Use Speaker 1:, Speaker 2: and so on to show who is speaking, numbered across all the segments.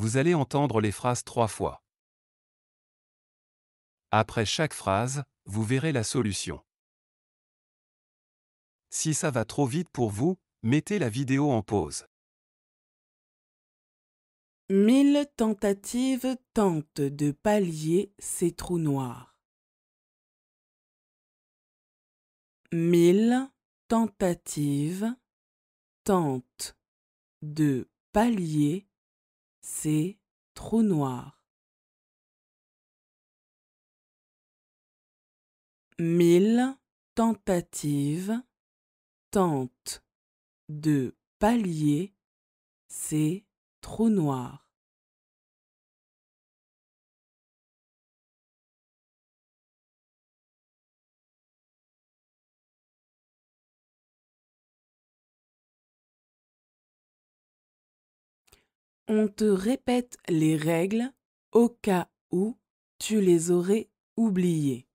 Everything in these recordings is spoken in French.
Speaker 1: Vous allez entendre les phrases trois fois. Après chaque phrase, vous verrez la solution. Si ça va trop vite pour vous, mettez la vidéo en pause.
Speaker 2: Mille tentatives tentent de pallier ces trous noirs. Mille tentatives tentent de pallier c'est trop noir. Mille tentatives tentent de pallier C'est trop noir. on te répète les règles au cas où tu les aurais oubliées.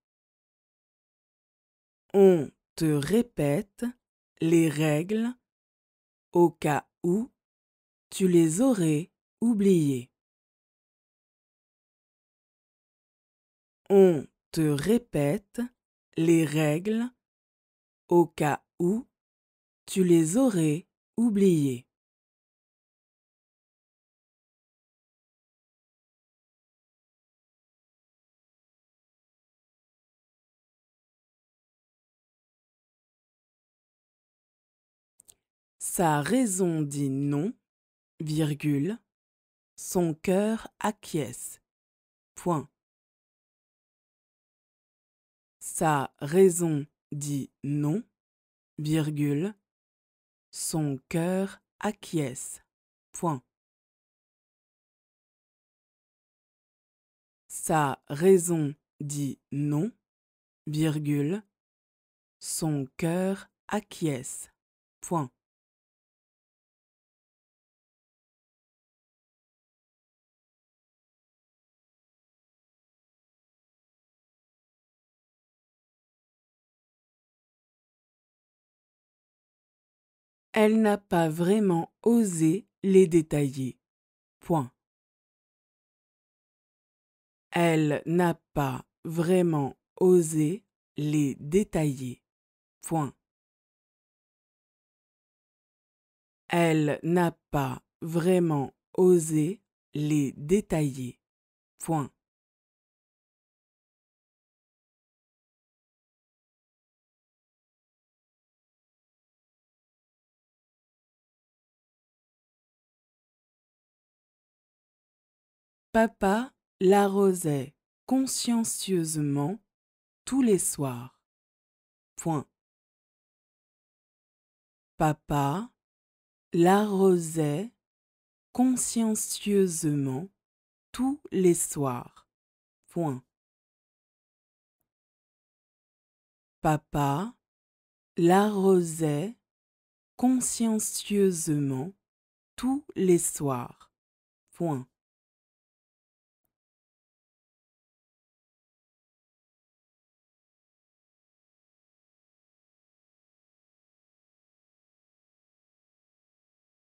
Speaker 2: On te répète les règles au cas où tu les aurais oubliées. On te répète les règles au cas où tu les aurais oubliées. Sa raison dit non, virgule, son cœur acquiesce. Point. Sa raison dit non, virgule, son cœur acquiesce. Point. Sa raison dit non, virgule, son cœur acquiesce. Point. elle n'a pas vraiment osé les détailler. Point. Elle n'a pas vraiment osé les détailler. Point. Elle n'a pas vraiment osé les détailler. Point. Papa l'arrosait consciencieusement tous les soirs. Point. Papa l'arrosait consciencieusement tous les soirs. Point. Papa l'arrosait consciencieusement tous les soirs. Point.